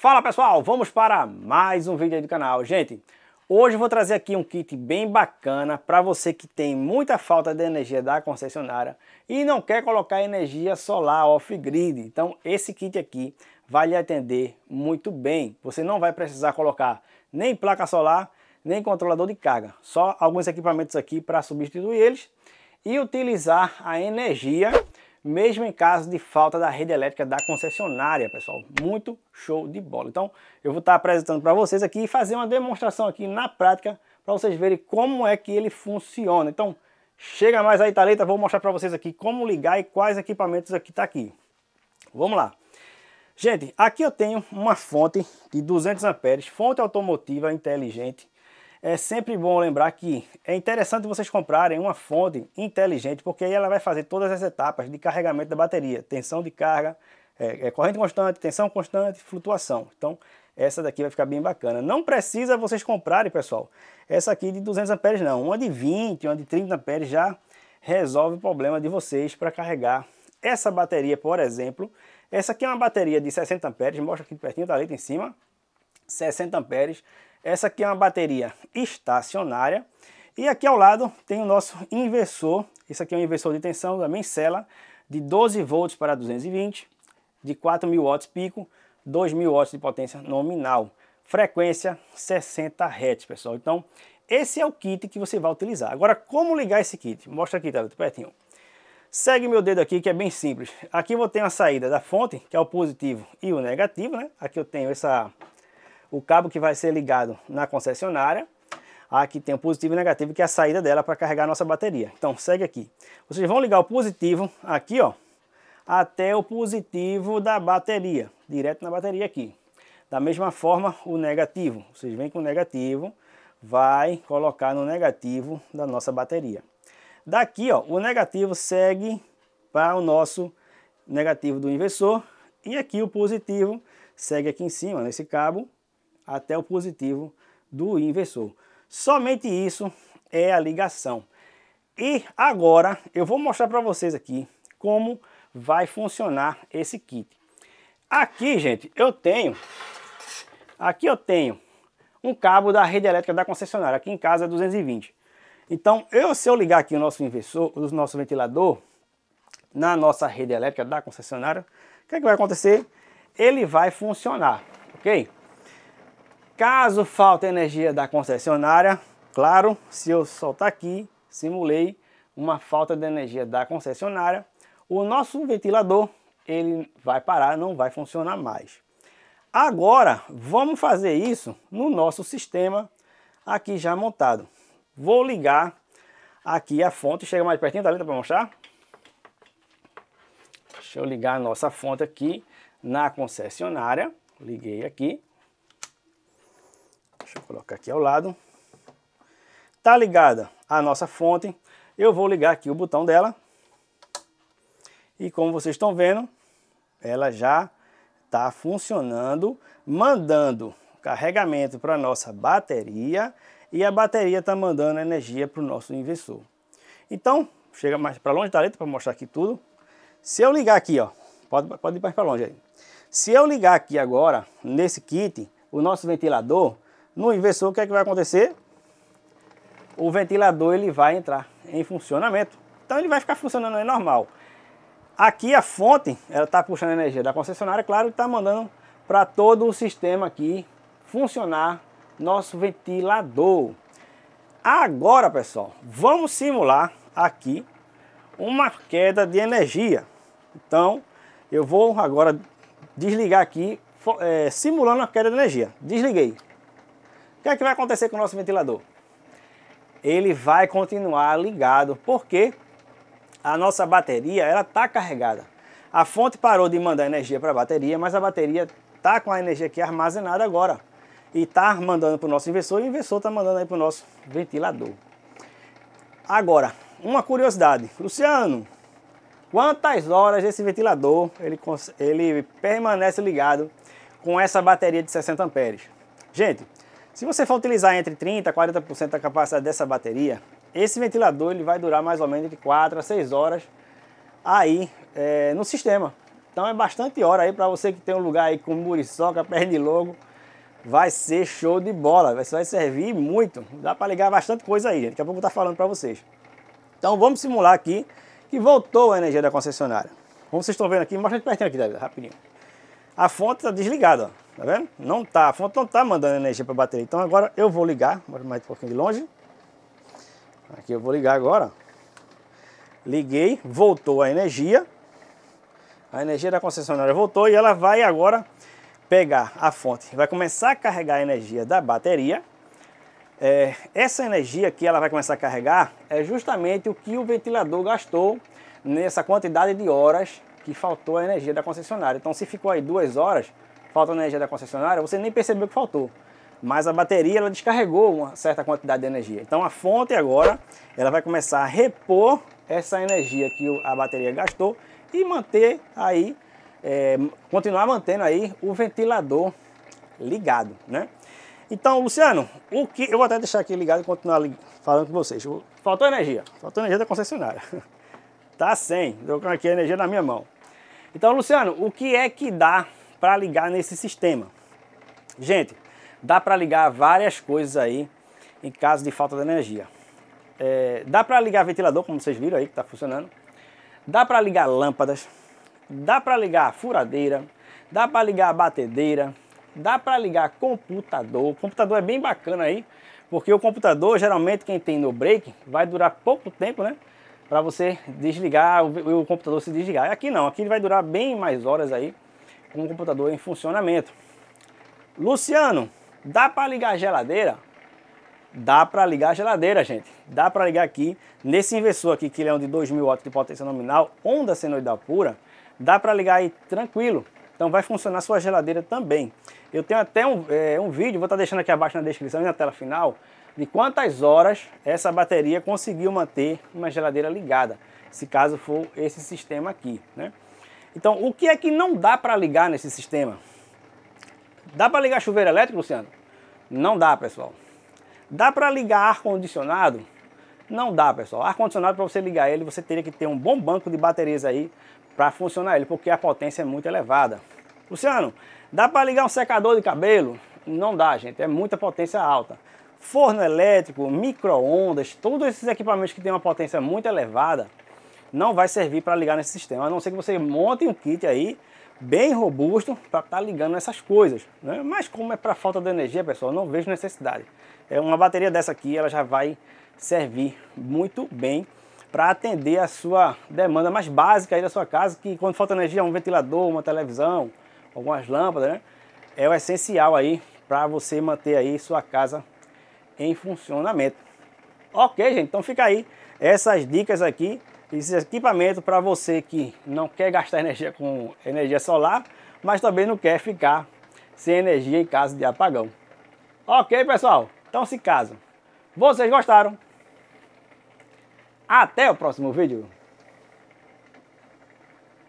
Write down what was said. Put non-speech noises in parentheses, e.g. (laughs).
Fala pessoal, vamos para mais um vídeo aí do canal. Gente, hoje eu vou trazer aqui um kit bem bacana para você que tem muita falta de energia da concessionária e não quer colocar energia solar off-grid. Então esse kit aqui vai lhe atender muito bem. Você não vai precisar colocar nem placa solar, nem controlador de carga. Só alguns equipamentos aqui para substituir eles e utilizar a energia mesmo em caso de falta da rede elétrica da concessionária, pessoal. Muito show de bola. Então, eu vou estar apresentando para vocês aqui e fazer uma demonstração aqui na prática para vocês verem como é que ele funciona. Então, chega mais aí, Thalita, vou mostrar para vocês aqui como ligar e quais equipamentos aqui tá aqui. Vamos lá. Gente, aqui eu tenho uma fonte de 200 amperes, fonte automotiva inteligente, é sempre bom lembrar que é interessante vocês comprarem uma fonte inteligente, porque aí ela vai fazer todas as etapas de carregamento da bateria, tensão de carga, é, é corrente constante, tensão constante, flutuação. Então, essa daqui vai ficar bem bacana. Não precisa vocês comprarem, pessoal, essa aqui de 200 amperes não. Uma de 20, uma de 30 amperes já resolve o problema de vocês para carregar essa bateria, por exemplo. Essa aqui é uma bateria de 60 amperes, mostra aqui pertinho, tá ali em cima. 60 amperes. Essa aqui é uma bateria estacionária. E aqui ao lado tem o nosso inversor. Esse aqui é um inversor de tensão da Mencela, de 12 volts para 220, de 4.000 watts pico, 2.000 watts de potência nominal. Frequência 60 Hz, pessoal. Então, esse é o kit que você vai utilizar. Agora, como ligar esse kit? Mostra aqui, tá pertinho. Segue meu dedo aqui, que é bem simples. Aqui eu vou ter uma saída da fonte, que é o positivo e o negativo, né? Aqui eu tenho essa o cabo que vai ser ligado na concessionária. Aqui tem o positivo e negativo, que é a saída dela para carregar a nossa bateria. Então, segue aqui. Vocês vão ligar o positivo aqui, ó, até o positivo da bateria, direto na bateria aqui. Da mesma forma, o negativo. Vocês vêm com o negativo, vai colocar no negativo da nossa bateria. Daqui, ó, o negativo segue para o nosso negativo do inversor e aqui o positivo segue aqui em cima, nesse cabo, até o positivo do inversor. Somente isso é a ligação. E agora eu vou mostrar para vocês aqui como vai funcionar esse kit. Aqui, gente, eu tenho aqui eu tenho um cabo da rede elétrica da concessionária, aqui em casa é 220. Então, eu se eu ligar aqui o nosso inversor, o nosso ventilador na nossa rede elétrica da concessionária, o que, é que vai acontecer? Ele vai funcionar, OK? Caso falte energia da concessionária, claro, se eu soltar aqui, simulei uma falta de energia da concessionária, o nosso ventilador ele vai parar, não vai funcionar mais. Agora, vamos fazer isso no nosso sistema aqui já montado. Vou ligar aqui a fonte, chega mais pertinho tá letra para mostrar. Deixa eu ligar a nossa fonte aqui na concessionária. Liguei aqui colocar aqui ao lado. Tá ligada a nossa fonte. Eu vou ligar aqui o botão dela. E como vocês estão vendo, ela já está funcionando, mandando carregamento para a nossa bateria e a bateria está mandando energia para o nosso inversor. Então, chega mais para longe da letra para mostrar aqui tudo. Se eu ligar aqui, ó, pode, pode ir mais para longe aí. Se eu ligar aqui agora, nesse kit, o nosso ventilador, no inversor, o que é que vai acontecer? O ventilador ele vai entrar em funcionamento. Então ele vai ficar funcionando é normal. Aqui a fonte, ela está puxando energia da concessionária, claro, está mandando para todo o sistema aqui funcionar nosso ventilador. Agora, pessoal, vamos simular aqui uma queda de energia. Então, eu vou agora desligar aqui, é, simulando a queda de energia. Desliguei que é que vai acontecer com o nosso ventilador? Ele vai continuar ligado, porque a nossa bateria ela está carregada. A fonte parou de mandar energia para a bateria, mas a bateria está com a energia aqui armazenada agora. E está mandando para o nosso inversor e o inversor está mandando aí para o nosso ventilador. Agora, uma curiosidade. Luciano, quantas horas esse ventilador ele, ele permanece ligado com essa bateria de 60 amperes? Gente, se você for utilizar entre 30% a 40% da capacidade dessa bateria, esse ventilador ele vai durar mais ou menos de 4 a 6 horas aí é, no sistema. Então é bastante hora aí para você que tem um lugar aí com muriçoca, pernilongo, vai ser show de bola, vai, servir muito. Dá para ligar bastante coisa aí, daqui a pouco eu vou estar tá falando para vocês. Então vamos simular aqui que voltou a energia da concessionária. Como vocês estão vendo aqui, mostra de pertinho aqui, rapidinho. A fonte está desligada, ó. Tá vendo? Não tá, a fonte não tá mandando energia para a bateria. Então agora eu vou ligar, bora mais um pouquinho de longe. Aqui eu vou ligar agora. Liguei, voltou a energia. A energia da concessionária voltou e ela vai agora pegar a fonte. Vai começar a carregar a energia da bateria. É, essa energia que ela vai começar a carregar é justamente o que o ventilador gastou nessa quantidade de horas que faltou a energia da concessionária. Então se ficou aí duas horas, faltando energia da concessionária, você nem percebeu que faltou. Mas a bateria ela descarregou uma certa quantidade de energia. Então a fonte agora ela vai começar a repor essa energia que a bateria gastou e manter aí, é, continuar mantendo aí o ventilador ligado, né? Então, Luciano, o que eu vou até deixar aqui ligado e continuar falando com vocês. Faltou energia, faltou energia da concessionária. (laughs) Tá sem, tô com aqui a energia na minha mão. Então, Luciano, o que é que dá para ligar nesse sistema. Gente, dá para ligar várias coisas aí em caso de falta de energia. É, dá para ligar ventilador, como vocês viram aí que está funcionando. Dá para ligar lâmpadas. Dá para ligar furadeira. Dá para ligar batedeira. Dá para ligar computador. O computador é bem bacana aí, porque o computador geralmente quem tem no break vai durar pouco tempo, né? Para você desligar o, o computador se desligar. Aqui não, aqui ele vai durar bem mais horas aí com o computador em funcionamento. Luciano, dá para ligar a geladeira? Dá para ligar a geladeira, gente. Dá para ligar aqui nesse inversor aqui, que ele é um de 2000 watts de potência nominal, onda senoidal pura. Dá para ligar aí tranquilo. Então vai funcionar sua geladeira também. Eu tenho até um, é, um vídeo, vou estar tá deixando aqui abaixo na descrição e na tela final, de quantas horas essa bateria conseguiu manter uma geladeira ligada, se caso for esse sistema aqui, né? Então, o que é que não dá para ligar nesse sistema? Dá para ligar chuveiro elétrico, Luciano? Não dá, pessoal. Dá para ligar ar-condicionado? Não dá, pessoal. Ar-condicionado, para você ligar ele, você teria que ter um bom banco de baterias aí para funcionar ele, porque a potência é muito elevada. Luciano, dá para ligar um secador de cabelo? Não dá, gente. É muita potência alta. Forno elétrico, micro-ondas, todos esses equipamentos que têm uma potência muito elevada, não vai servir para ligar nesse sistema, a não ser que você monte um kit aí bem robusto para estar tá ligando essas coisas. Né? Mas como é para falta de energia, pessoal, não vejo necessidade. É uma bateria dessa aqui, ela já vai servir muito bem para atender a sua demanda mais básica aí da sua casa, que quando falta energia, um ventilador, uma televisão, algumas lâmpadas, né? É o essencial aí para você manter aí sua casa em funcionamento. Ok, gente, então fica aí essas dicas aqui esse é equipamento para você que não quer gastar energia com energia solar, mas também não quer ficar sem energia em caso de apagão. Ok, pessoal? Então, se caso vocês gostaram, até o próximo vídeo.